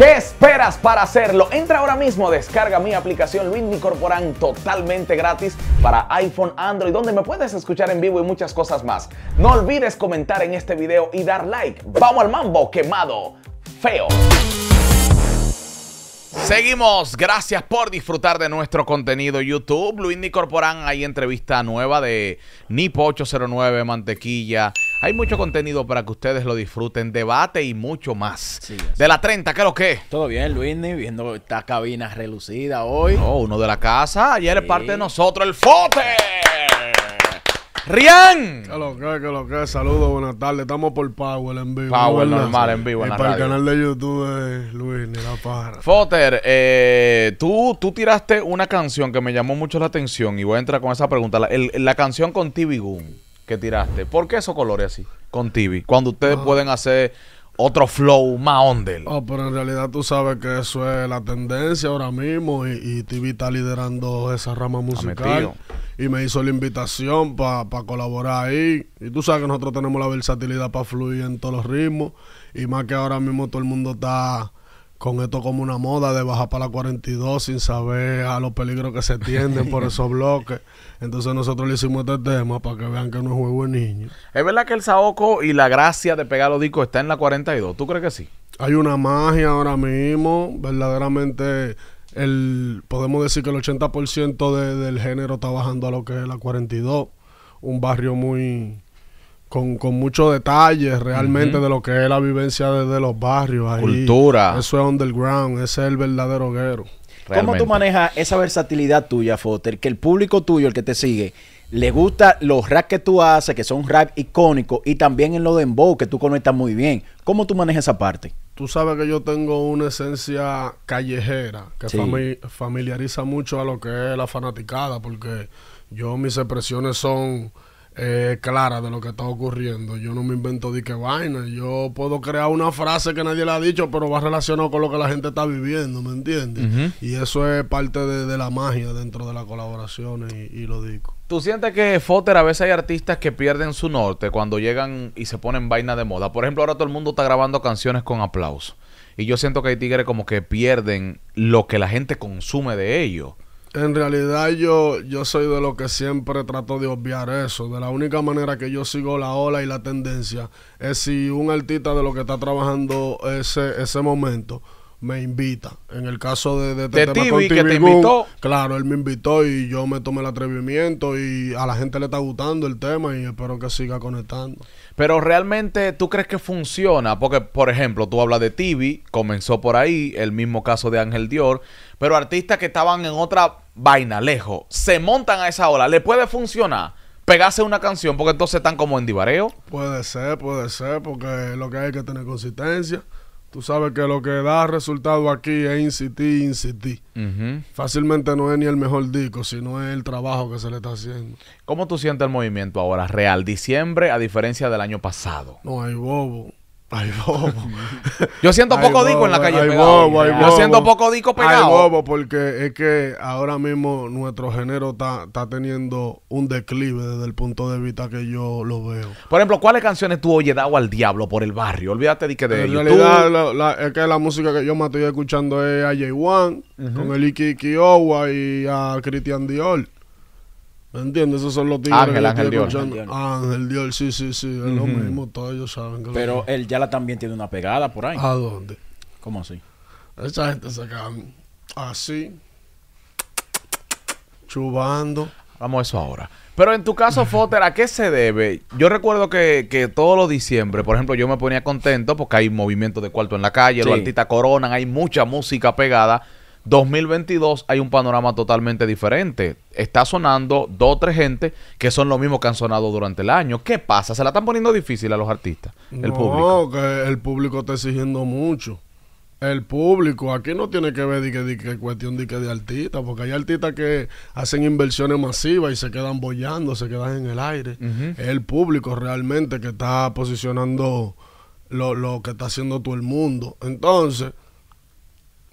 ¿Qué esperas para hacerlo? Entra ahora mismo, descarga mi aplicación Luis Corporan totalmente gratis para iPhone, Android, donde me puedes escuchar en vivo y muchas cosas más. No olvides comentar en este video y dar like. Vamos al mambo quemado, feo. Seguimos, gracias por disfrutar de nuestro contenido YouTube. Luis Corporan, hay entrevista nueva de Nipo 809 Mantequilla. Hay mucho contenido para que ustedes lo disfruten, debate y mucho más. de la 30, ¿qué es lo que? Todo bien, Luis, viendo esta cabina relucida hoy. No, oh, uno de la casa, ayer es parte de nosotros, el Foter. Rian. Que lo que, lo que. Saludos, buenas tardes. Estamos por Power en vivo. Power normal en vivo. En para el canal de YouTube de Luis la Parra. Foter, eh, tú, tú tiraste una canción que me llamó mucho la atención y voy a entrar con esa pregunta. La, canción con TV Goon que tiraste, ¿por qué esos colores así con TV? Cuando ustedes pueden hacer otro flow más ondel. Oh, pero en realidad tú sabes que eso es la tendencia ahora mismo y, y TV está liderando esa rama musical. Y me hizo la invitación para colaborar ahí. Y tú sabes que nosotros tenemos la versatilidad para fluir en todos los ritmos. Y más que ahora mismo todo el mundo está con esto como una moda de bajar para la 42 sin saber a los peligros que se tienden por esos bloques. Entonces nosotros le hicimos este tema para que vean que no es juego de niño. ¿Es verdad que el saoco y la gracia de pegar los discos está en la 42? ¿Tú crees que sí? Hay una magia ahora mismo, verdaderamente el podemos decir que el 80% del género está bajando a lo que es la 42, un barrio muy con, con muchos detalles realmente de lo que es la vivencia desde los barrios. Ahí, Cultura. Eso es underground, ese es el verdadero guero. ¿Cómo tú manejas esa versatilidad tuya, Foster? Que el público tuyo, el que te sigue, le gusta los racks que tú haces, que son rap icónicos, y también en lo de Embo, que tú conectas muy bien. ¿Cómo tú manejas esa parte? Tú sabes que yo tengo una esencia callejera que familiariza mucho a lo que es la fanaticada, porque yo mis expresiones son eh, clara de lo que está ocurriendo. Yo no me invento de qué vaina. Yo puedo crear una frase que nadie le ha dicho, pero va relacionado con lo que la gente está viviendo, ¿me entiendes? Y eso es parte de, la magia dentro de la colaboración y, lo digo. ¿Tú sientes que Fotter a veces hay artistas que pierden su norte cuando llegan y se ponen vaina de moda? Por ejemplo, ahora todo el mundo está grabando canciones con aplauso. Y yo siento que hay tigres como que pierden lo que la gente consume de ellos. En realidad yo, yo soy de lo que siempre trato de obviar eso. De la única manera que yo sigo la ola y la tendencia es si un artista de lo que está trabajando ese, ese momento me invita. En el caso de, de, que te invitó. Claro, él me invitó y yo me tomé el atrevimiento y a la gente le está gustando el tema y espero que siga conectando. Pero realmente, ¿tú crees que funciona? Porque, por ejemplo, tú hablas de TV, comenzó por ahí, el mismo caso de Ángel Dior, pero artistas que estaban en otra vaina, lejos, se montan a esa ola, ¿le puede funcionar? pegarse una canción porque entonces están como en divareo. Puede ser, puede ser, porque lo que hay que tener consistencia. Tú sabes que lo que da resultado aquí es insistir, insistir. Fácilmente no es ni el mejor disco, sino es el trabajo que se le está haciendo. ¿Cómo tú sientes el movimiento ahora, real? Diciembre, a diferencia del año pasado. No hay bobo. Ay, bobo. Yo siento poco disco en la calle ay, Yo siento poco disco pegado. bobo, porque es que ahora mismo nuestro género está teniendo un declive desde el punto de vista que yo lo veo. Por ejemplo, ¿cuáles canciones tú oyes dado al diablo por el barrio? Olvídate de que de la, es que la música que yo me estoy escuchando es a J1 con el Iki Kiowa y a Christian Dior. ¿Me entiendes? Esos son los tíos. Ángel, Ángel Dior. Ángel. Dior, sí, sí, sí. Es lo mismo, todos ellos saben que Pero él ya la también tiene una pegada por ahí. ¿A dónde? ¿Cómo así? Esa gente se acaba así, chubando. Vamos a eso ahora. Pero en tu caso, Foter, ¿a qué se debe? Yo recuerdo que, que todos los diciembre, por ejemplo, yo me ponía contento porque hay movimiento de cuarto en la calle, los artistas coronan, hay mucha música pegada. 2022 hay un panorama totalmente diferente. Está sonando dos o tres gente que son los mismos que han sonado durante el año. ¿Qué pasa? ¿Se la están poniendo difícil a los artistas? El no, que el público está exigiendo mucho. El público, aquí no tiene que ver que, cuestión de, que de artistas, porque hay artistas que hacen inversiones masivas y se quedan bollando, se quedan en el aire. Es el público realmente que está posicionando lo, lo que está haciendo todo el mundo. Entonces,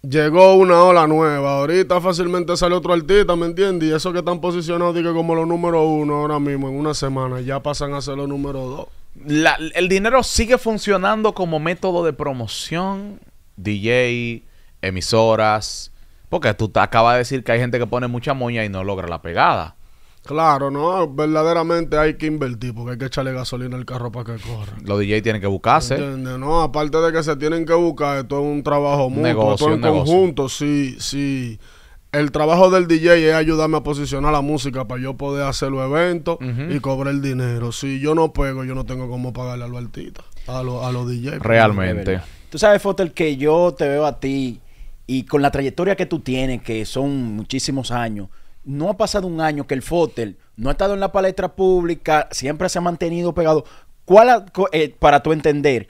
llegó una ola nueva. Ahorita fácilmente sale otro artista, ¿me entiendes? Y eso que están posicionados como los número uno ahora mismo, en una semana, ya pasan a ser los número dos. el dinero sigue funcionando como método de promoción, DJ, emisoras, porque tú acabas de decir que hay gente que pone mucha moña y no logra la pegada. Claro, no, verdaderamente hay que invertir porque hay que echarle gasolina al carro para que corra. Los DJ tienen que buscarse. ¿Entiendes? No, aparte de que se tienen que buscar, esto es un trabajo mutuo, negocio, esto en conjunto, sí, sí. El trabajo del DJ es ayudarme a posicionar la música para yo poder hacer los eventos y cobrar el dinero. Si yo no pego, yo no tengo cómo pagarle a los artistas, a, los, a DJs. Realmente. Tú sabes, Fotel, que yo te veo a ti y con la trayectoria que tú tienes, que son muchísimos años no ha pasado un año que el Fotel no ha estado en la palestra pública, siempre se ha mantenido pegado. ¿Cuál, eh, para tu entender,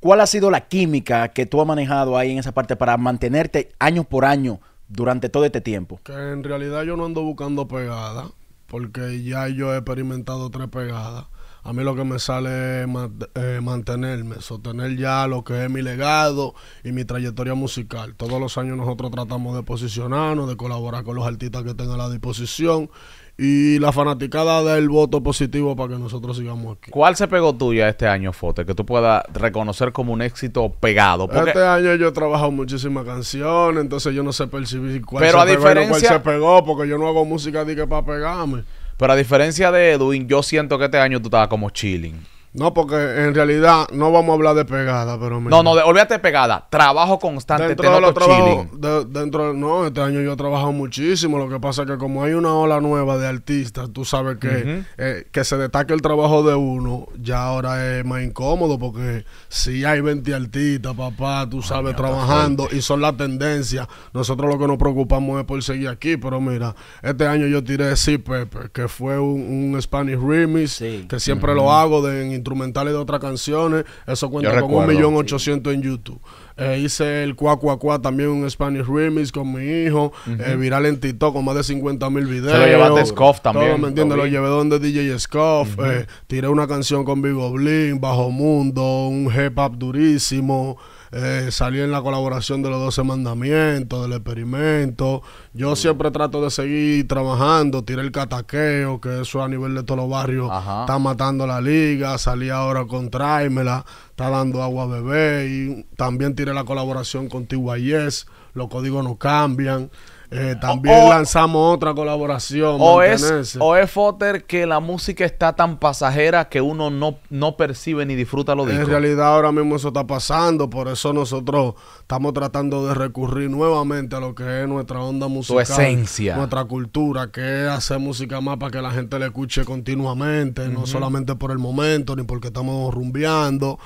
cuál ha sido la química que tú has manejado ahí en esa parte para mantenerte año por año durante todo este tiempo? Que en realidad yo no ando buscando pegada, porque ya yo he experimentado tres pegadas. A mí lo que me sale es eh, mantenerme, sostener ya lo que es mi legado y mi trayectoria musical. Todos los años nosotros tratamos de posicionarnos, de colaborar con los artistas que tengan a la disposición y la fanaticada del voto positivo para que nosotros sigamos aquí. ¿Cuál se pegó tuya este año, Fote, que tú puedas reconocer como un éxito pegado? Este año yo he trabajado muchísimas canciones, entonces yo no sé percibir cuál, Pero a diferencia... cuál se pegó, porque yo no hago música de que para pegarme. Pero a diferencia de Edwin, yo siento que este año tú estabas como chilling. No, porque en realidad no vamos a hablar de pegada, pero mira. No, no, olvídate de pegada. Trabajo constante. Dentro de los dentro, no, este año yo he trabajado muchísimo. Lo que pasa es que como hay una ola nueva de artistas, tú sabes que, eh, que se destaque el trabajo de uno, ya ahora es más incómodo porque si hay 20 artistas, papá, tú sabes, trabajando y son la tendencia. Nosotros lo que nos preocupamos es por seguir aquí, pero mira, este año yo tiré Sí Pepe, que fue un, Spanish remix, que siempre lo hago de, instrumentales de otras canciones. Eso cuenta con un millón ochocientos en YouTube. Eh, hice el Cuá Cuá Cuá también un Spanish Remix con mi hijo. Eh, viral en TikTok con más de 50.000 mil videos. Se lo llevaste Scoff también. Todo, ¿me entiendes? Lo llevé donde DJ Scoff. eh, tiré una canción con Vigo Bajo Mundo, un hip hop durísimo. Eh, salí en la colaboración de los 12 mandamientos, del experimento. Yo mm. siempre trato de seguir trabajando, tiré el cataqueo, que eso a nivel de todos los barrios está matando la liga, salí ahora con Tráemela, está dando agua a bebé y también tiré la colaboración con TYS los códigos no cambian. Eh, también lanzamos otra colaboración. O es, o que la música está tan pasajera que uno no, no percibe ni disfruta lo de En realidad ahora mismo eso está pasando, por eso nosotros estamos tratando de recurrir nuevamente a lo que es nuestra onda musical. esencia. Nuestra cultura, que es hacer música más para que la gente la escuche continuamente, no solamente por el momento, ni porque estamos rumbeando.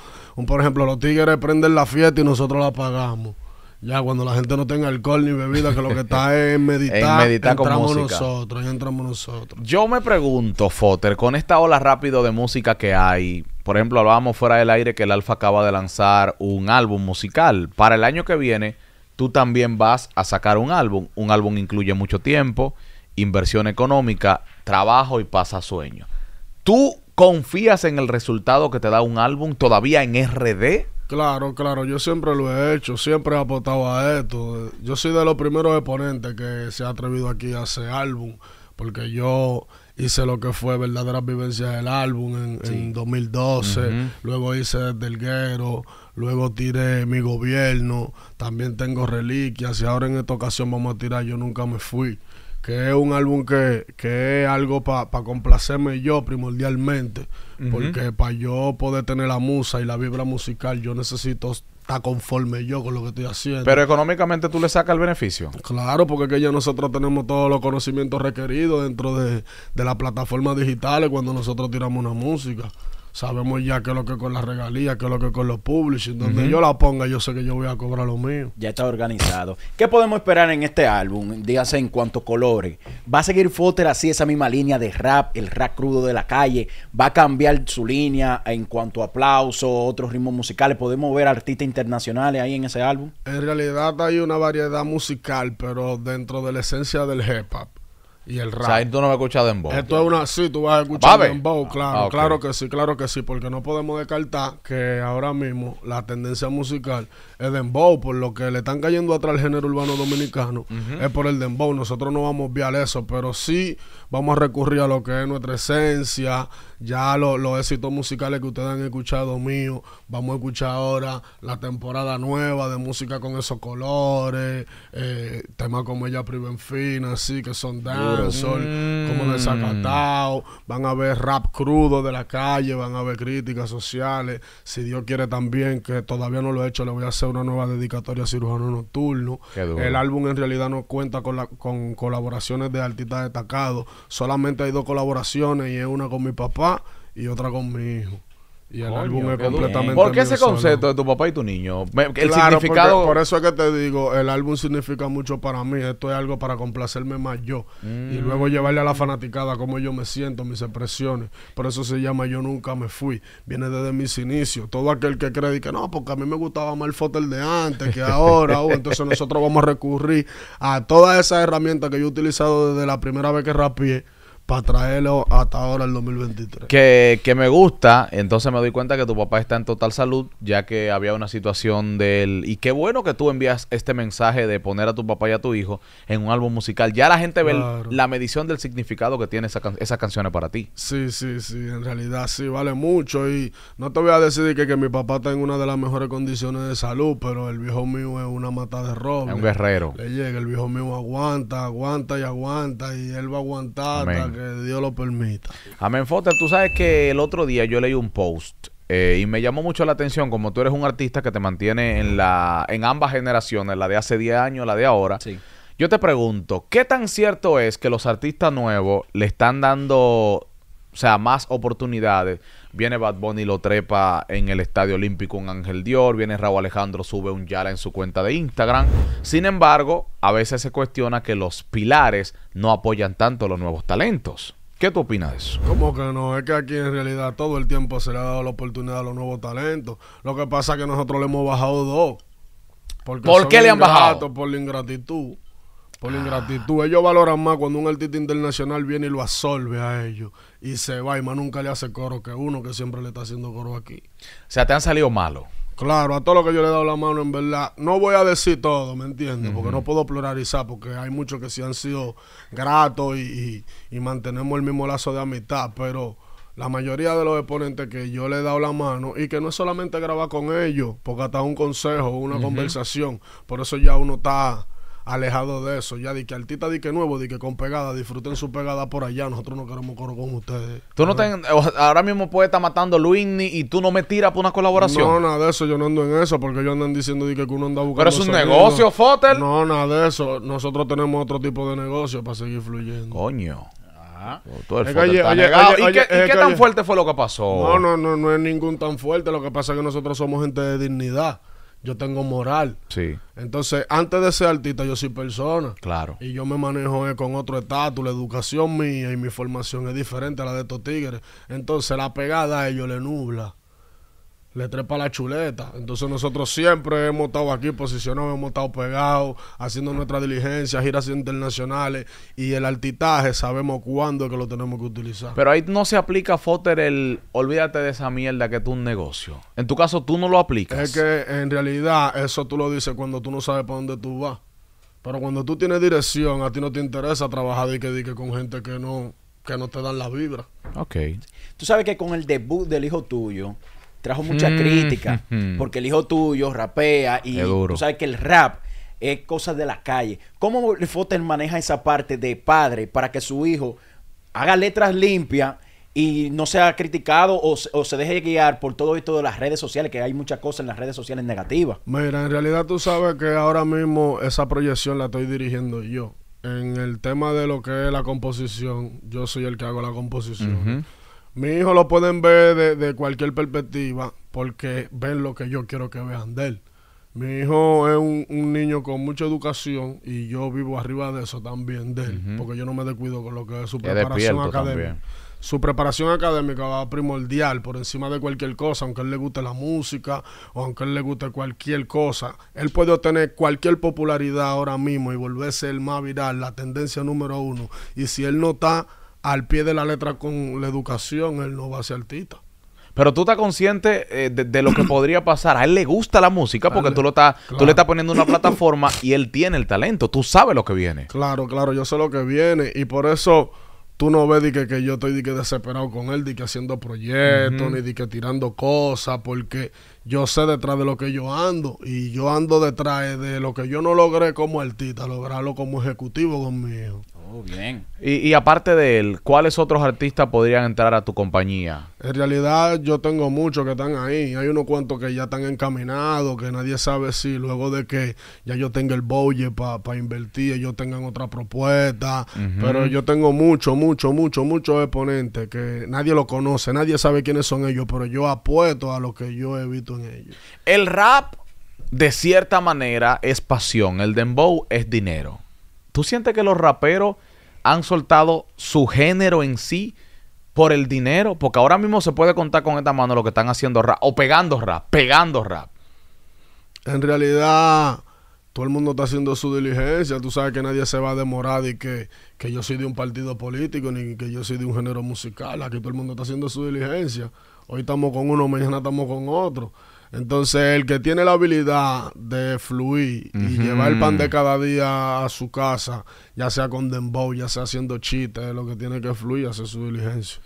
por ejemplo, los tigres prenden la fiesta y nosotros la pagamos. Ya cuando la gente no tenga alcohol ni bebida, que lo que está es meditar, entramos nosotros, entramos nosotros. Yo me pregunto, Fotter, con esta ola rápido de música que hay, por ejemplo, hablábamos fuera del aire que el Alfa acaba de lanzar un álbum musical. Para el año que viene, tú también vas a sacar un álbum. Un álbum incluye mucho tiempo, inversión económica, trabajo y pasa sueño. ¿Tú confías en el resultado que te da un álbum todavía en RD? Claro, claro, yo siempre lo he hecho, siempre he apostado a esto. Yo soy de los primeros exponentes que se ha atrevido aquí a hacer álbum, porque yo hice lo que fue verdaderas vivencias del álbum en, 2012, luego hice Delguero, luego tiré Mi Gobierno, también tengo Reliquias y ahora en esta ocasión vamos a tirar Yo Nunca Me Fui que es un álbum que, que es algo para complacerme yo primordialmente, porque para yo poder tener la musa y la vibra musical, yo necesito estar conforme yo con lo que estoy haciendo. Pero económicamente tú le sacas el beneficio. Claro, porque que ya nosotros tenemos todos los conocimientos requeridos dentro de, de las plataformas digitales cuando nosotros tiramos una música sabemos ya qué es lo que con las regalías, qué es lo que con los publishing. Donde yo la ponga, yo sé que yo voy a cobrar lo mío. Ya está organizado. ¿Qué podemos esperar en este álbum? Dígase en cuanto a colores. ¿Va a seguir Foster así, esa misma línea de rap, el rap crudo de la calle? ¿Va a cambiar su línea en cuanto a aplausos, otros ritmos musicales? ¿Podemos ver artistas internacionales ahí en ese álbum? En realidad hay una variedad musical, pero dentro de la esencia del hip hop. Y el rap. tú no me escuchar dembow. Esto es una, sí, tú vas a escuchar dembow, ah, claro, claro que sí, claro que sí, porque no podemos descartar que ahora mismo la tendencia musical es dembow, por lo que le están cayendo atrás al género urbano dominicano, es por el dembow. Nosotros no vamos a obviar eso, pero sí vamos a recurrir a lo que es nuestra esencia, ya los éxitos musicales que ustedes han escuchado mío, vamos a escuchar ahora la temporada nueva de música con esos colores, eh, temas como ella privenfina, así que son dance como Sol, el como Van a ver rap crudo de la calle, van a ver críticas sociales. Si Dios quiere también, que todavía no lo he hecho, le voy a hacer una nueva dedicatoria a Cirujano Nocturno. El álbum en realidad no cuenta con, con colaboraciones de artistas destacados. Solamente hay dos colaboraciones y es una con mi papá y otra con mi hijo. Y el álbum es completamente. ¿Por qué ese concepto de tu papá y tu niño? el claro, significado. Por eso es que te digo, el álbum significa mucho para mí. Esto es algo para complacerme más yo. Y mm. luego llevarle a la fanaticada cómo yo me siento, mis expresiones. Por eso se llama Yo Nunca Me Fui. Viene desde mis inicios. Todo aquel que cree que no, porque a mí me gustaba más el fotel de antes que ahora. Uh, entonces nosotros vamos a recurrir a todas esas herramientas que yo he utilizado desde la primera vez que rapié traerlo hasta ahora el 2023. Que, me gusta, entonces me doy cuenta que tu papá está en total salud, ya que había una situación del... Y qué bueno que tú envías este mensaje de poner a tu papá y a tu hijo en un álbum musical. Ya la gente ve la medición del significado que tiene esa can esas canciones para ti. Sí, sí, sí, en realidad sí, vale mucho. Y no te voy a decir que, mi papá está en una de las mejores condiciones de salud, pero el viejo mío es una mata de roble. Es un guerrero. Le llega, el viejo mío aguanta, aguanta y aguanta, y él va a aguantar Dios lo permita. Amén, Foster. Tú sabes que el otro día yo leí un post eh, y me llamó mucho la atención, como tú eres un artista que te mantiene en, la, en ambas generaciones, la de hace 10 años, la de ahora. Sí. Yo te pregunto, ¿qué tan cierto es que los artistas nuevos le están dando o sea, más oportunidades. Viene Bad Bunny lo trepa en el Estadio Olímpico un Ángel Dior, viene Raúl Alejandro, sube un Yala en su cuenta de Instagram. Sin embargo, a veces se cuestiona que los pilares no apoyan tanto los nuevos talentos. ¿Qué tú opinas de eso? Como que no, es que aquí en realidad todo el tiempo se le ha dado la oportunidad a los nuevos talentos. Lo que pasa es que nosotros le hemos bajado dos. ¿Por qué le han bajado? Por la ingratitud por ingratitud. Ellos valoran más cuando un artista internacional viene y lo absorbe a ellos y se va y más nunca le hace coro que uno que siempre le está haciendo coro aquí. O sea, te han salido malos. Claro, a todo lo que yo le he dado la mano, en verdad. No voy a decir todo, ¿me entiendes? Porque no puedo pluralizar, porque hay muchos que sí han sido gratos y, mantenemos el mismo lazo de amistad, pero la mayoría de los exponentes que yo le he dado la mano y que no es solamente grabar con ellos, porque hasta un consejo, una conversación, por eso ya uno está alejado de eso. Ya di que artista, di que nuevo, di que con pegada, disfruten su pegada por allá. Nosotros no queremos coro con ustedes. Tú no ten, ahora mismo puede estar matando a y tú no me tiras por una colaboración. No, nada de eso. Yo no ando en eso porque ellos andan diciendo di que uno anda buscando. Pero es un negocio, Fotel. No, nada de eso. Nosotros tenemos otro tipo de negocio para seguir fluyendo. Coño. Ah. ¿Y qué tan fuerte fue lo que pasó? No, no, no, no es ningún tan fuerte. Lo que pasa es que nosotros somos gente de dignidad yo tengo moral. Sí. Entonces, antes de ser artista, yo soy persona. Claro. Y yo me manejo eh, con otro estatus. La educación mía y mi formación es diferente a la de estos tigres. Entonces, la pegada a ellos le nubla le trepa la chuleta. Entonces nosotros siempre hemos estado aquí posicionados, hemos estado pegados, haciendo nuestras diligencias, giras internacionales y el altitaje sabemos cuándo es que lo tenemos que utilizar. Pero ahí no se aplica, fotter el olvídate de esa mierda que es un negocio. En tu caso tú no lo aplicas. Es que en realidad eso tú lo dices cuando tú no sabes para dónde tú vas. Pero cuando tú tienes dirección, a ti no te interesa trabajar de que, con gente que no, que no te dan la vibra. Ok. Tú sabes que con el debut del hijo tuyo, trajo mucha crítica, mm-hmm. porque el hijo tuyo rapea y tú sabes que el rap es cosas de la calle. ¿Cómo fotel maneja esa parte de padre para que su hijo haga letras limpias y no sea criticado o, se deje guiar por todo esto de las redes sociales, que hay muchas cosas en las redes sociales negativas? Mira, en realidad tú sabes que ahora mismo esa proyección la estoy dirigiendo yo. En el tema de lo que es la composición, yo soy el que hago la composición. Mm-hmm. Mi hijo lo pueden ver de, cualquier perspectiva porque ven lo que yo quiero que vean de él. Mi hijo es un, niño con mucha educación y yo vivo arriba de eso también de él, porque yo no me descuido con lo que es su preparación académica. Su preparación académica va primordial por encima de cualquier cosa, aunque él le guste la música o aunque él le guste cualquier cosa. Él puede obtener cualquier popularidad ahora mismo y volverse el más viral, la tendencia número uno. Y si él no está al pie de la letra con la educación, él no va a ser artista. Pero tú estás consciente eh, de, lo que podría pasar. A él le gusta la música porque tú, lo estás, tú le estás poniendo una plataforma y él tiene el talento. Tú sabes lo que viene. Claro, claro, yo sé lo que viene. Y por eso tú no ves que, que, yo estoy que desesperado con él, de que haciendo proyectos, ni de que tirando cosas, porque yo sé detrás de lo que yo ando. Y yo ando detrás de lo que yo no logré como artista, lograrlo como ejecutivo conmigo. Oh, bien. Y, aparte de él, ¿cuáles otros artistas podrían entrar a tu compañía? En realidad yo tengo muchos que están ahí. Hay unos cuantos que ya están encaminados, que nadie sabe si luego de que ya yo tenga el boye para invertir, ellos tengan otra propuesta. Pero yo tengo mucho, mucho, mucho, muchos exponentes que nadie lo conoce, nadie sabe quiénes son ellos, pero yo apuesto a lo que yo he visto en ellos. El rap, de cierta manera, es pasión. El dembow es dinero. ¿Tú sientes que los raperos han soltado su género en sí por el dinero? Porque ahora mismo se puede contar con esta mano lo que están haciendo rap o pegando rap, pegando rap. En realidad, todo el mundo está haciendo su diligencia. Tú sabes que nadie se va a demorar y que, que yo soy de un partido político ni que yo soy de un género musical. Aquí todo el mundo está haciendo su diligencia. Hoy estamos con uno, mañana estamos con otro. Entonces, el que tiene la habilidad de fluir y llevar el pan de cada día a su casa, ya sea con dembow, ya sea haciendo chistes, lo que tiene que fluir, hace su diligencia.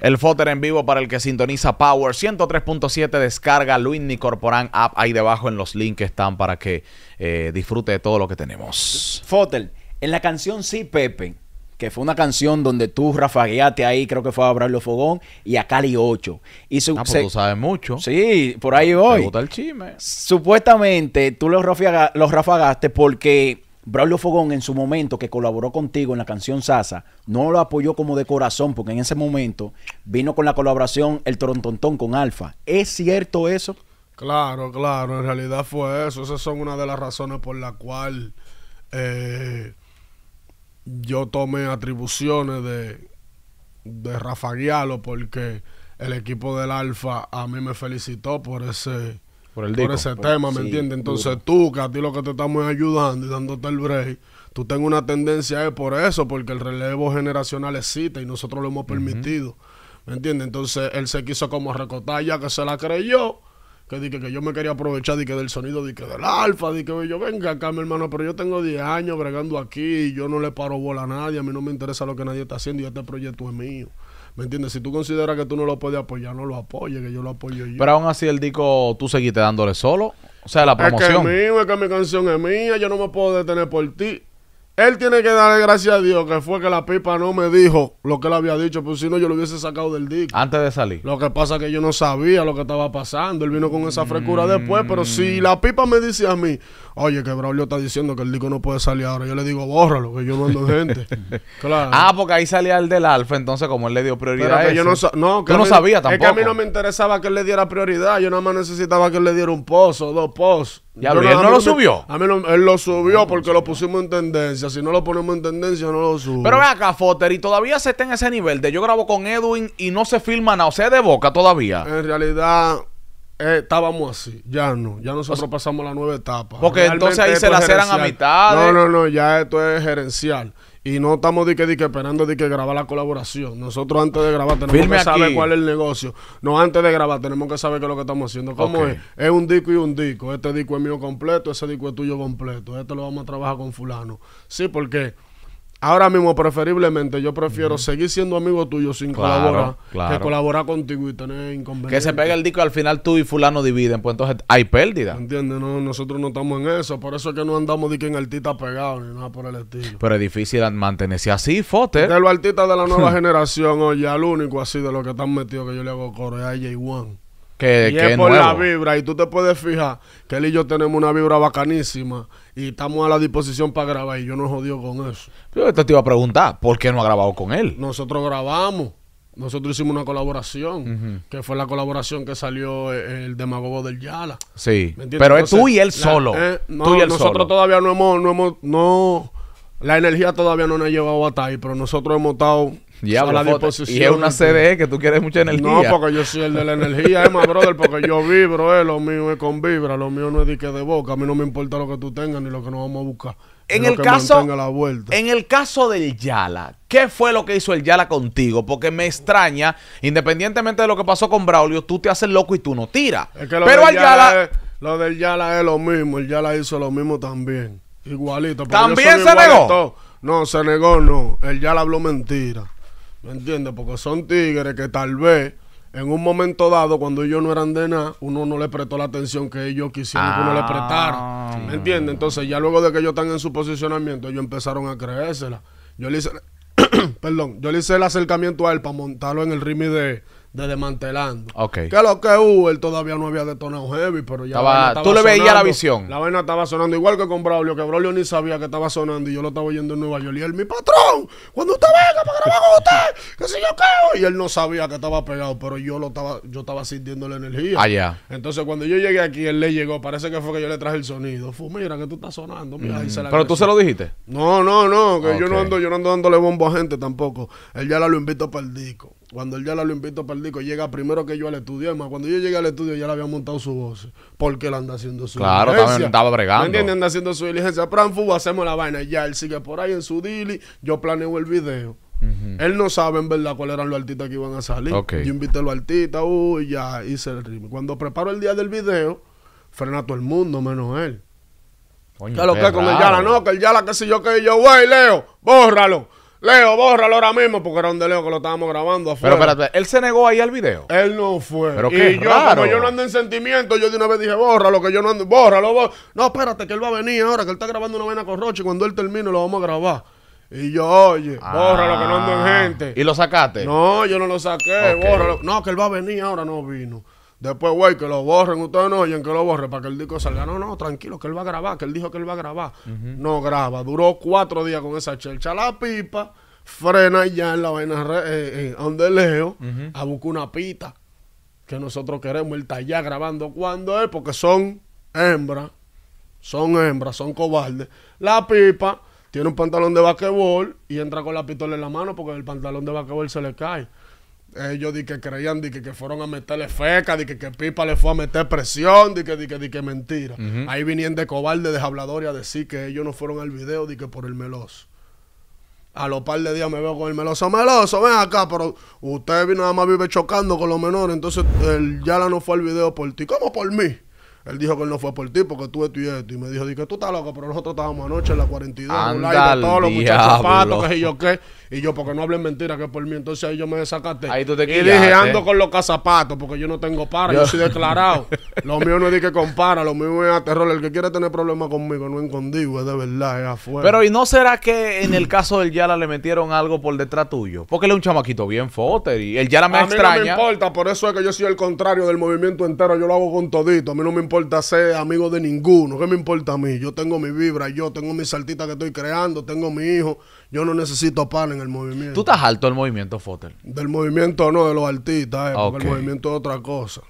El Fóter en vivo para el que sintoniza Power 103.7. Descarga Luis Corporan app. Ahí debajo en los links que están para que eh, disfrute de todo lo que tenemos. Fóter, en la canción Sí, Pepe que fue una canción donde tú rafagueaste ahí, creo que fue a Braulio Fogón y a Cali 8. Y su, tú sabes mucho. Sí, por ahí voy. Supuestamente tú los, rafagaste porque Braulio Fogón en su momento que colaboró contigo en la canción Sasa, no lo apoyó como de corazón porque en ese momento vino con la colaboración El Torontontón con Alfa. ¿Es cierto eso? Claro, claro, en realidad fue eso. Esas son una de las razones por la cual... Eh, yo tomé atribuciones de, de guialo porque el equipo del Alfa a mí me felicitó por ese por, ese pues. tema, ¿me entiendes? Entonces tú, que a ti lo que te estamos ayudando y dándote el break, tú tengo una tendencia es por eso, porque el relevo generacional existe y nosotros lo hemos permitido, ¿me entiendes? Entonces él se quiso como recotar ya que se la creyó que, que, yo me quería aprovechar y que del sonido de, que del alfa, de que yo venga acá, mi hermano, pero yo tengo 10 años bregando aquí, y yo no le paro bola a nadie, a mí no me interesa lo que nadie está haciendo y este proyecto es mío. ¿Me entiendes? Si tú consideras que tú no lo puedes apoyar, no lo apoyes, que yo lo apoyo yo. Pero aún así el disco, tú seguiste dándole solo. O sea, la promoción. Es que es mío, es que mi canción es mía, yo no me puedo detener por ti. Él tiene que darle gracias a Dios que fue que la pipa no me dijo lo que él había dicho, pues si no yo lo hubiese sacado del disco. Antes de salir. Lo que pasa es que yo no sabía lo que estaba pasando. Él vino con esa frescura mm. después, pero si la pipa me dice a mí, oye, que Braulio está diciendo que el disco no puede salir ahora. Yo le digo, bórralo, que yo mando gente. claro. Ah, porque ahí salía el del Alfa, entonces como él le dio prioridad a yo no, que no sabía tampoco. Es que a mí no me interesaba que él le diera prioridad. Yo nada más necesitaba que él le diera un pozo, dos pozos. Y él no, lo subió. A mí él lo subió porque lo pusimos en tendencia. Si no lo ponemos en tendencia, no lo sube. Pero ve acá, y todavía se está en ese nivel de yo grabo con Edwin y no se filma nada. O sea, de boca todavía. En realidad, eh, estábamos así. Ya no. Ya nosotros pasamos la nueva etapa. Porque entonces ahí se la ceran a mitad. No, no, no. Ya esto es gerencial. Y no estamos de que, de que esperando de que grabar la colaboración. Nosotros antes de grabar tenemos que saber cuál es el negocio. No, antes de grabar tenemos que saber qué es lo que estamos haciendo. ¿Cómo es? Es un disco y un disco. Este disco es mío completo, ese disco es tuyo completo. Este lo vamos a trabajar con fulano. Sí, porque... Ahora mismo, preferiblemente, yo prefiero seguir siendo amigo tuyo sin colaborar que colaborar contigo y tener inconvenientes. Que se pegue el disco al final tú y fulano dividen, pues entonces hay pérdida. Entiende, No, nosotros no estamos en eso, por eso es que no andamos de que en artistas pegados ni nada por el estilo. Pero es difícil mantenerse así, fote. De los artistas de la nueva generación, oye, al único así de los que están metidos que yo le hago coro es a j one que, y es por la vibra. Y tú te puedes fijar que él y yo tenemos una vibra bacanísima y estamos a la disposición para grabar. Y yo no jodido con eso. Yo te, iba a preguntar, ¿por qué no ha grabado con él? Nosotros grabamos. Nosotros hicimos una colaboración, que fue la colaboración que salió eh, el, demagogo del Yala. Sí. pero es tú y él solo. Eh, tú y él nosotros todavía no hemos, no hemos, no, la energía todavía no nos ha llevado hasta ahí, pero nosotros hemos estado Diablo, la Y es una CDE que tú quieres mucha energía. No, porque yo soy el de la energía, Emma, brother, porque yo vibro, es eh, lo mío es con vibra, lo mío no es de de boca, a mí no me importa lo que tú tengas ni lo que nos vamos a buscar. En el, caso, en el caso del Yala, ¿qué fue lo que hizo el Yala contigo? Porque me extraña, independientemente de lo que pasó con Braulio, tú te haces loco y tú no tiras. Pero Yala, lo del Yala es lo mismo, el Yala hizo lo mismo también. Igualito. También se negó. No, se negó, no. El Yala habló mentira. ¿Me entiendes? Porque son tigres que tal vez en un momento dado, cuando ellos no eran de nada, uno no le prestó la atención que ellos quisieron que uno le ah, prestara. ¿Me entiendes? Entonces, ya luego de que ellos están en su posicionamiento, ellos empezaron a creérsela. Yo le hice, perdón, yo le hice el acercamiento a él para montarlo en el rimide. de de Desmantelando. Ok Que lo que hubo Él todavía no había detonado heavy, pero ya. tú le veías la visión. La vaina estaba sonando igual que con Braulio, que Braulio ni sabía que estaba sonando y yo lo estaba oyendo en Nueva York. Y él, mi patrón, cuando usted venga para grabar con usted, que si yo qué. Y él no sabía que estaba pegado, pero yo lo estaba, yo estaba sintiendo la energía. Allá. Ah, Entonces cuando yo llegué aquí, él le llegó, parece que fue que yo le traje el sonido. Fue, mira que tú estás sonando, mira, la mm. Pero tú se lo dijiste. No, no, no, que yo no ando, yo no ando dándole bombo a gente tampoco. Él ya la lo invito para el disco. Cuando él ya lo invito para el disco, llega primero que yo al estudio. Además, cuando yo llegué al estudio ya le había montado su voz. Porque él anda haciendo su diligencia. Claro, también estaba bregando. ¿Me entiendes? Anda haciendo su diligencia. fútbol hacemos la vaina. Ya él sigue por ahí en su dili. Yo planeo el video. Él no sabe en verdad cuáles eran los artistas que iban a salir. Yo invité a los artistas, uy, uh, ya hice el ritmo. Cuando preparo el día del video, frena todo el mundo menos él. Coño, que lo que con el Yala, no, que el Yala, que si yo, que yo, güey, Leo, bórralo. Leo, bórralo ahora mismo porque era donde Leo que lo estábamos grabando afuera. Pero espérate, él se negó ahí al video. Él no fue. Pero y yo, como yo no ando en sentimiento, yo de una vez dije, bórralo, que yo no ando, bórralo, bórralo. No, espérate, que él va a venir ahora, que él está grabando una vena con Roche y cuando él termine lo vamos a grabar. Y yo, oye, bórralo, que no ando en ah. gente. ¿Y lo sacaste? No, yo no lo saqué, bórralo. No, que él va a venir ahora, no vino. Después, güey, que lo borren, ustedes no oyen que lo borren para que el disco salga. No, no, tranquilo, que él va a grabar, que él dijo que él va a grabar. No graba, duró cuatro días con esa chelcha. La pipa frena ya en la vaina eh, eh, donde leo a buscar una pita que nosotros queremos. Él está ya grabando cuando es, porque son hembras, son hembras, son cobardes. La pipa tiene un pantalón de basquetbol y entra con la pistola en la mano porque el pantalón de basquetbol se le cae. Ellos di que creían di que, fueron a meterle feca, di que, que Pipa le fue a meter presión, di que, di que, di que mentira. Ahí vinieron de cobarde, de habladores a decir que ellos no fueron al video, di que por el meloso. A los par de días me veo con el meloso. Meloso, ven acá, pero usted vino nada más vive chocando con los menores. Entonces, el Yala no fue al video por ti. ¿Cómo por mí? Él dijo que él no fue por ti porque tú esto y esto. Y me dijo, di que tú estás loco, pero nosotros estábamos anoche en la 42, Un live todos los muchachos patos, que yo qué. Y yo, porque no hablen mentiras que por mí, entonces ahí yo me desacate Ahí tú Y dije, ando con los cazapatos, porque yo no tengo para, yo, soy declarado. lo mío no es de que compara, lo mío es aterror. El que quiere tener problemas conmigo no es contigo, es de verdad, es afuera. Pero, ¿y no será que en el caso del Yala le metieron algo por detrás tuyo? Porque él es un chamaquito bien fóter y el Yala me extraña. Mí no me importa, por eso es que yo soy el contrario del movimiento entero, yo lo hago con todito. A mí no me importa ser amigo de ninguno, ¿qué me importa a mí? Yo tengo mi vibra, yo tengo mi saltita que estoy creando, tengo mi hijo, yo no necesito pan en movimiento. ¿Tú estás alto del movimiento, Fotel? Del movimiento no, de los artistas, eh, porque el movimiento es otra cosa.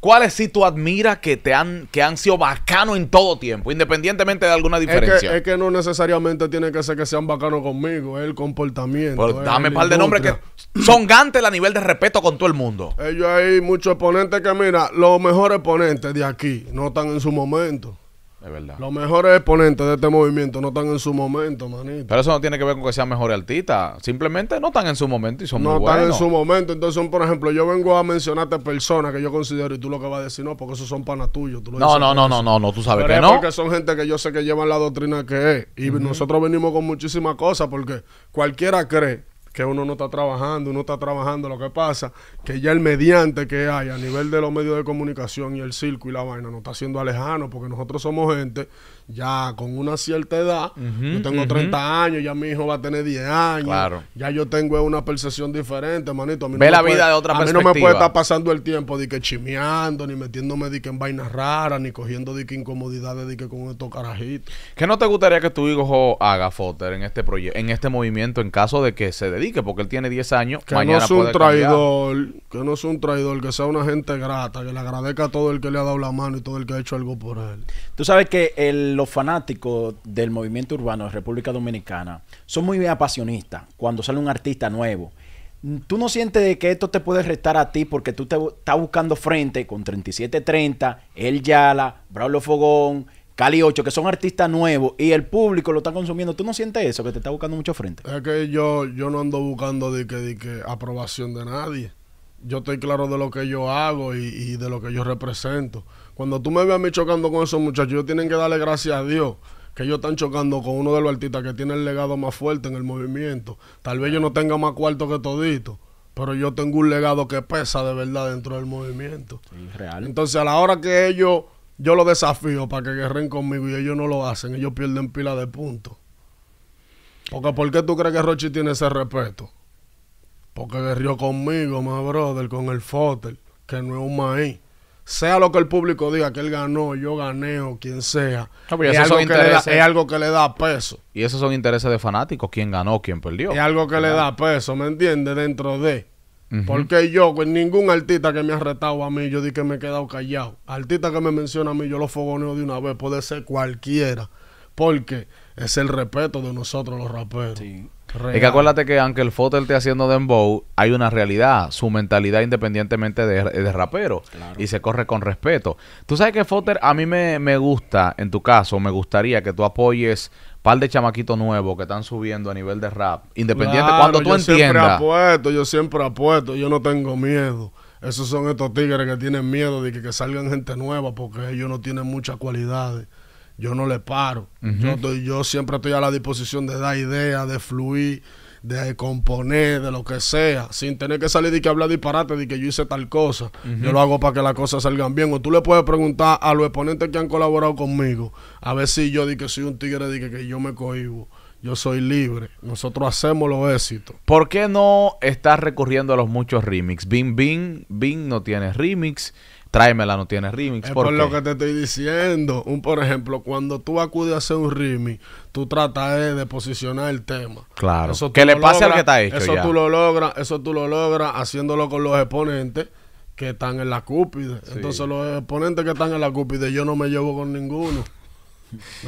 ¿Cuáles si tú admiras que te han, que han sido bacanos en todo tiempo, independientemente de alguna diferencia? Es que, no necesariamente tiene que ser que sean bacanos conmigo, es el comportamiento. dame un par de nombres que son gantes a nivel de respeto con todo el mundo. Ellos hay muchos exponentes que, mira, los mejores exponentes de aquí no están en su momento. Es verdad. Los mejores exponentes de este movimiento no están en su momento, manito. Pero eso no tiene que ver con que sean mejores artistas. Simplemente no están en su momento y son no muy buenos. No están en su momento. Entonces, por ejemplo, yo vengo a mencionarte personas que yo considero y tú lo que vas a decir no, porque esos son panas tuyos. no, no, no, no, no, no, tú sabes Pero que es no. Porque son gente que yo sé que llevan la doctrina que es. Y nosotros venimos con muchísimas cosas porque cualquiera cree que uno no está trabajando, uno está trabajando. Lo que pasa que ya el mediante que hay a nivel de los medios de comunicación y el circo y la vaina no está siendo alejano porque nosotros somos gente ya con una cierta edad, yo tengo 30 años, ya mi hijo va a tener 10 años, ya yo tengo una percepción diferente, manito. A mí no la vida de otra no me puede estar pasando el tiempo de que chimeando, ni metiéndome de que en vainas raras, ni cogiendo de que incomodidades de que con estos carajitos. ¿Qué no te gustaría que tu hijo haga, foter en este proyecto, en este movimiento, en caso de que se dedique? Porque él tiene 10 años, que no es un traidor, que no es un traidor, que sea una gente grata, que le agradezca a todo el que le ha dado la mano y todo el que ha hecho algo por él. Tú sabes que el los fanáticos del movimiento urbano de República Dominicana son muy apasionistas cuando sale un artista nuevo. ¿Tú no sientes de que esto te puede restar a ti porque tú te estás buscando frente con 3730, El Yala, Braulio Fogón, Cali 8, que son artistas nuevos y el público lo está consumiendo? ¿Tú no sientes eso, que te está buscando mucho frente? Es que yo, yo no ando buscando de que, de aprobación de nadie. Yo estoy claro de lo que yo hago y de lo que yo represento. Cuando tú me ves a mí chocando con esos muchachos, ellos tienen que darle gracias a Dios que ellos están chocando con uno de los artistas que tiene el legado más fuerte en el movimiento. Tal vez yo no tenga más cuarto que todito, pero yo tengo un legado que pesa de verdad dentro del movimiento. real. Entonces, a la hora que ellos, yo los desafío para que guerren conmigo y ellos no lo hacen, ellos pierden pila de puntos. Porque, ¿por qué tú crees que Rochi tiene ese respeto? Porque guerrió conmigo, más brother, con el Fotel, que no es un maíz sea lo que el público diga, que él ganó, yo gané o quien sea, es, algo que le da, peso. Y esos son intereses de fanáticos, quién ganó, quién perdió. Es algo que le da peso, ¿me entiendes? Dentro de... Porque yo, con pues, ningún artista que me ha retado a mí, yo di que me he quedado callado. Artista que me menciona a mí, yo lo fogoneo de una vez, puede ser cualquiera porque es el respeto de nosotros los raperos. que acuérdate que aunque el foto esté haciendo dembow, hay una realidad, su mentalidad independientemente de, rapero. Y se corre con respeto. Tú sabes que Fotter a mí me, me gusta, en tu caso, me gustaría que tú apoyes par de chamaquitos nuevos que están subiendo a nivel de rap. Independiente, cuando tú yo entiendas. Yo siempre apuesto, yo siempre apuesto, yo no tengo miedo. Esos son estos tigres que tienen miedo de que, que salgan gente nueva porque ellos no tienen muchas cualidades yo no le paro. yo, yo siempre estoy a la disposición de dar ideas, de fluir, de componer, de lo que sea, sin tener que salir de que hablar disparate, de que yo hice tal cosa. Yo lo hago para que las cosas salgan bien. O tú le puedes preguntar a los exponentes que han colaborado conmigo, a ver si yo di que soy un tigre, di que, yo me cohibo. Yo soy libre. Nosotros hacemos los éxitos. ¿Por qué no estás recurriendo a los muchos remix? Bing Bing, Bing no tiene remix. Tráemela no tiene remix. Es por, lo que te estoy diciendo. Un, por ejemplo, cuando tú acudes a hacer un remix, tú tratas de, posicionar el tema. Claro. que le pase al que está hecho. Eso tú lo logras, eso tú lo logras haciéndolo con los exponentes que están en la cúpide. Entonces los exponentes que están en la cúpide yo no me llevo con ninguno.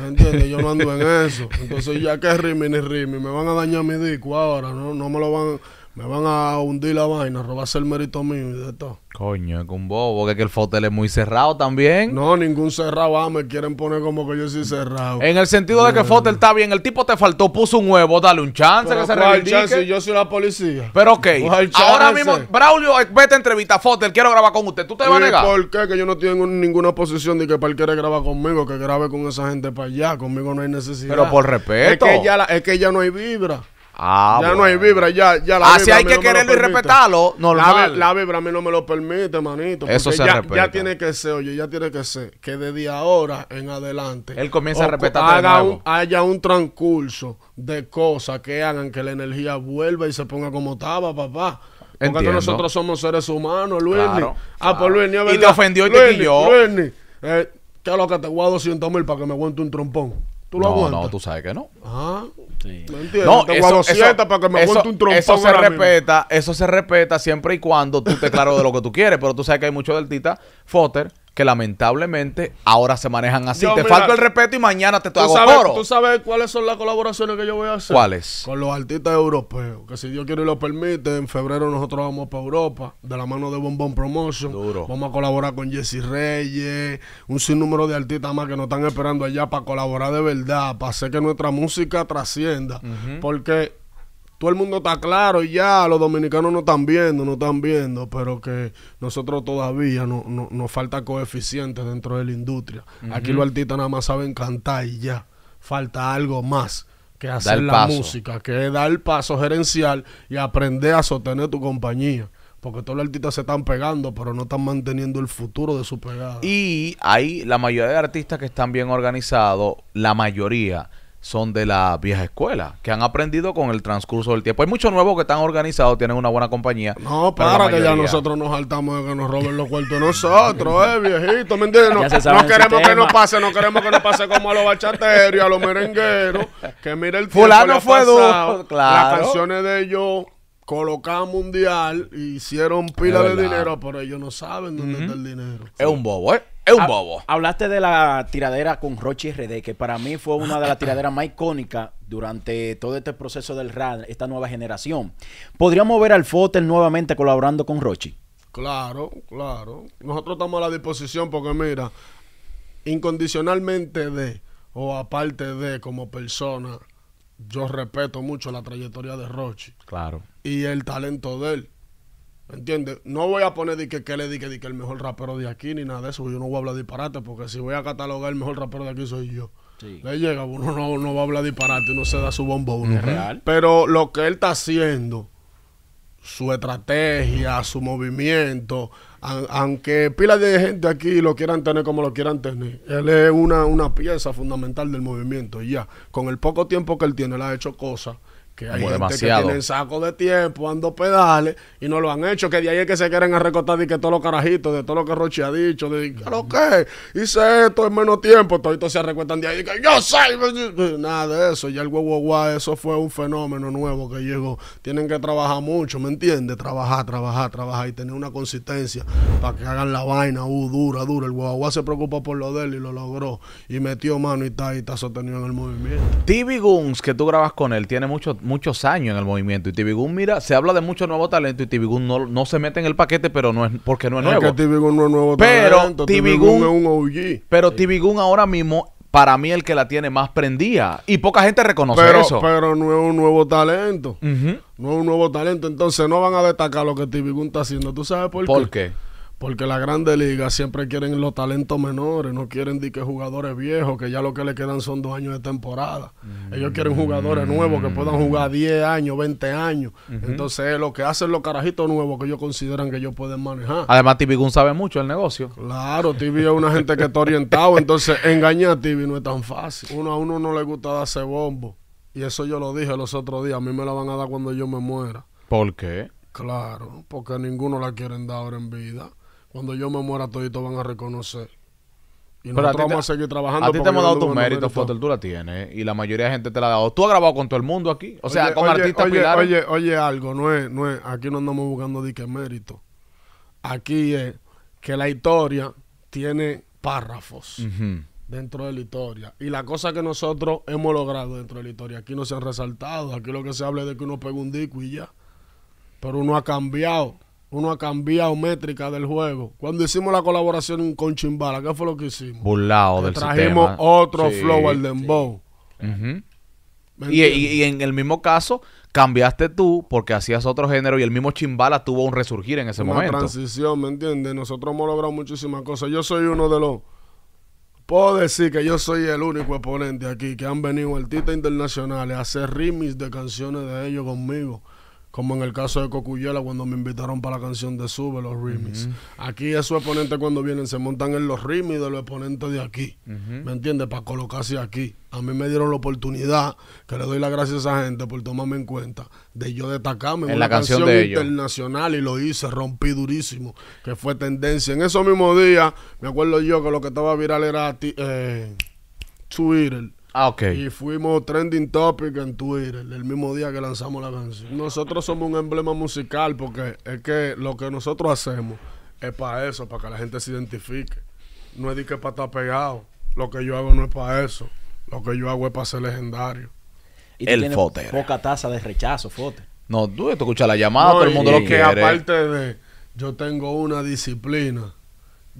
¿Me entiendes? Yo no ando en eso. Entonces ya que es rimi ni me van a dañar mi disco ahora, ¿no? No me lo van me van a hundir la vaina, robarse el mérito mío y de todo. Coño, con bobo, que, el fotel es muy cerrado también. No, ningún cerrado, ah, me quieren poner como que yo sí cerrado. En el sentido de que el fotel está bien, el tipo te faltó, puso un huevo, dale un chance que se yo soy la policía. Pero ok, ahora mismo, Braulio, eh, vete a entrevista, fotel, quiero grabar con usted, ¿tú te vas a negar? ¿Por qué? Que yo no tengo ninguna posición de que para él quiere grabar conmigo, que grabe con esa gente para allá, conmigo no hay necesidad. Pero por respeto. Es que ya, es que ya no hay vibra. Ah, ya no hay vibra, ya, ya la Así hay que quererlo y respetarlo, no La, la, vibra a mí no me lo permite, manito. Eso se ya, ya tiene que ser, oye, ya tiene que ser que desde ahora en adelante. Él comienza a respetar haga Haya un transcurso de cosas que hagan que la energía vuelva y se ponga como estaba, papá. Porque nosotros somos seres humanos, Luis. ah, pues Luis, Y te ofendió y te Luis, Luis, eh, ¿qué es lo que te voy a 200 mil para que me aguante un trompón? ¿Tú lo no, aguantas? No, tú sabes que no. Ah, sí. ¿Me No, eso, eso, para que me eso, un eso se respeta, eso se respeta siempre y cuando tú te claro de lo que tú quieres, pero tú sabes que hay muchos Tita Foster, que lamentablemente ahora se manejan así. te falta el respeto y mañana te, te hago ¿Tú sabes cuáles son las colaboraciones que yo voy a hacer? ¿Cuáles? Con los artistas europeos, que si Dios quiere y lo permite, en febrero nosotros vamos para Europa, de la mano de Bombón Promotion. Duro. Vamos a colaborar con Jesse Reyes, un sinnúmero de artistas más que nos están esperando allá para colaborar de verdad, para hacer que nuestra música trascienda. Porque todo el mundo está claro y ya los dominicanos no están viendo, no están viendo, pero que nosotros todavía no, nos falta coeficiente dentro de la industria. Aquí los artistas nada más saben cantar y ya. Falta algo más que hacer la música, que es dar el paso gerencial y aprender a sostener tu compañía. Porque todos los artistas se están pegando, pero no están manteniendo el futuro de su pegada. Y hay la mayoría de artistas que están bien organizados, la mayoría son de la vieja escuela, que han aprendido con el transcurso del tiempo. Hay muchos nuevos que están organizados, tienen una buena compañía. No, para que ya nosotros nos saltamos de que nos roben los cuartos nosotros, eh, viejito, ¿me entiendes? No, queremos que nos pase, no queremos que nos pase como a los bachateros y a los merengueros, que mire el Fulano fue duro. Las canciones de ellos colocaban mundial, hicieron pila de dinero, pero ellos no saben dónde está el dinero. Es un bobo, ¿eh? Es un bobo. Hablaste de la tiradera con Rochi RD, que para mí fue una de las tiraderas más icónicas durante todo este proceso del RAD, esta nueva generación. ¿Podríamos ver al Fotel nuevamente colaborando con Rochi? Claro, claro. Nosotros estamos a la disposición porque, mira, incondicionalmente de, o aparte de, como persona, yo respeto mucho la trayectoria de Rochi. Claro. Y el talento de él. ¿Entiendes? No voy a poner de que, que le di que, el mejor rapero de aquí ni nada de eso. Yo no voy a hablar disparate porque si voy a catalogar el mejor rapero de aquí soy yo. Le llega, uno no, no va a hablar disparate, uno se da su bombo. Uno. Pero lo que él está haciendo, su estrategia, su movimiento, aunque pila de gente aquí lo quieran tener como lo quieran tener, él es una, una pieza fundamental del movimiento. Y ya, con el poco tiempo que él tiene, él ha hecho cosas que hay gente demasiado. que tiene saco de tiempo, ando pedales y no lo han hecho, que de ahí es que se quieren arrecotar y que todos los carajitos, de todo lo que Roche ha dicho, de que lo que hice esto en menos tiempo, todos se arrecotan de ahí, y que yo sé nada de eso, Y el huevo eso fue un fenómeno nuevo que llegó. Tienen que trabajar mucho, ¿me entiendes? Trabajar, trabajar, trabajar y tener una consistencia para que hagan la vaina, uh, dura, dura. El huevo se preocupa por lo de él y lo logró y metió mano y está, está sostenido en el movimiento. TV Guns, que tú grabas con él, tiene mucho muchos años en el movimiento. Y Tibigún, mira, se habla de mucho nuevo talento y Tibigún no, no se mete en el paquete, pero no es porque no es, nuevo. no es nuevo pero talento, es un OG. Pero ahora mismo para mí el que la tiene más prendida. Y poca gente reconoce eso. Pero no es un nuevo talento. No es un nuevo talento. Entonces no van a destacar lo que Tibigún está haciendo. ¿Tú sabes por, ¿Por qué? Porque la grande liga siempre quieren los talentos menores, no quieren que jugadores viejos, que ya lo que le quedan son dos años de temporada. Ellos quieren jugadores nuevos que puedan jugar 10 años, 20 años. Entonces, lo que hacen los carajitos nuevos que ellos consideran que ellos pueden manejar. Además, TV sabe mucho el negocio. Claro, Tibi es una gente que está orientado, entonces engañar a Tibi no es tan fácil. Uno a uno no le gusta darse bombo. Y eso yo lo dije los otros días, a mí me la van a dar cuando yo me muera. ¿Por qué? Claro, porque ninguno la quieren dar en vida. Cuando yo me muera, todos van a reconocer. Y Pero nosotros vamos a seguir trabajando. A ti te hemos dado tus méritos, Fotel, tú la tienes. Y la mayoría de gente te la ha dado. Tú has grabado con todo el mundo aquí. O sea, con artistas Oye, oye, algo. No es, no aquí no andamos buscando de mérito. Aquí es que la historia tiene párrafos dentro de la historia. Y la cosa que nosotros hemos logrado dentro de la historia, aquí no se han resaltado. Aquí lo que se habla es de que uno pega un disco y ya. Pero uno ha cambiado uno ha cambiado métrica del juego. Cuando hicimos la colaboración con Chimbala, ¿qué fue lo que hicimos? Burlado del Trajimos otro flow al dembow. y, en el mismo caso, cambiaste tú porque hacías otro género y el mismo Chimbala tuvo un resurgir en ese momento... Una transición, ¿me entiendes? Nosotros hemos logrado muchísimas cosas. Yo soy uno de los... Puedo decir que yo soy el único exponente aquí que han venido artistas internacionales a hacer remix de canciones de ellos conmigo como en el caso de Cocuyela cuando me invitaron para la canción de Sube, los remix. Aquí esos exponentes cuando vienen se montan en los remix de los exponentes de aquí, ¿me entiendes? Para colocarse aquí. A mí me dieron la oportunidad, que le doy las gracias a esa gente por tomarme en cuenta, de yo destacarme en, la canción, internacional y lo hice, rompí durísimo, que fue tendencia. En esos mismos días, me acuerdo yo que lo que estaba viral era eh, Twitter Ah, y fuimos trending topic en Twitter el mismo día que lanzamos la canción. Nosotros somos un emblema musical porque es que lo que nosotros hacemos es para eso, para que la gente se identifique. No es de que para estar pegado. Lo que yo hago no es para eso. Lo que yo hago es para ser legendario. el fote. Poca tasa de rechazo, fote. No, tú, escuchas la llamada, todo el mundo lo quiere. que aparte de, yo tengo una disciplina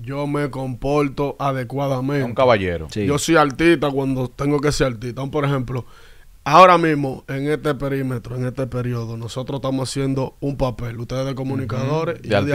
yo me comporto adecuadamente. Un caballero. Yo soy artista cuando tengo que ser artista. Por ejemplo, ahora mismo, en este perímetro, en este periodo, nosotros estamos haciendo un papel, ustedes de comunicadores y de, yo de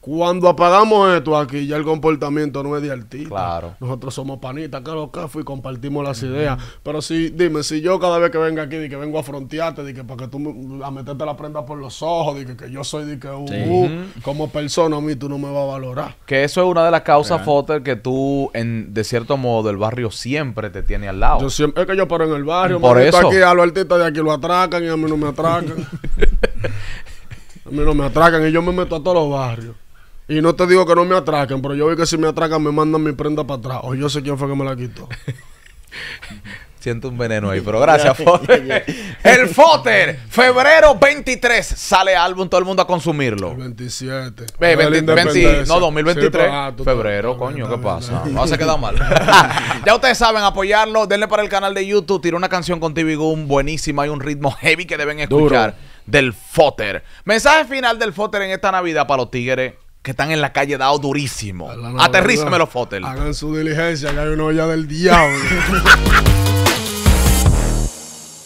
cuando apagamos esto aquí, ya el comportamiento no es de artista. Claro. Nosotros somos panitas, claro, café y compartimos las ideas. Pero si, dime, si yo cada vez que venga aquí, di que vengo a frontearte, di que para que tú a meterte la prenda por los ojos, di que, yo soy, di que uh, uh, como persona a mí tú no me vas a valorar. Que eso es una de las causas, Fotel, que tú, en, de cierto modo, el barrio siempre te tiene al lado. siempre, es que yo paro en el barrio. Por eso. aquí a los artistas de aquí lo atracan y a mí no me atracan. a mí no me atracan y yo me meto a todos los barrios. Y no te digo que no me atraquen, pero yo vi que si me atracan me mandan mi prenda para atrás. O yo sé quién fue que me la quitó. Siento un veneno ahí, pero gracias, el Foter, febrero 23, sale álbum, todo el mundo a consumirlo. 27. no, 2023. febrero, coño, ¿qué pasa? No se queda mal. ya ustedes saben, apoyarlo, denle para el canal de YouTube, tiró una canción con TV buenísima, hay un ritmo heavy que deben escuchar del Foter. Mensaje final del Foter en esta Navidad para los tigres que están en la calle dado durísimo. Aterrízame los fotos. Hagan su diligencia, que hay una olla del diablo.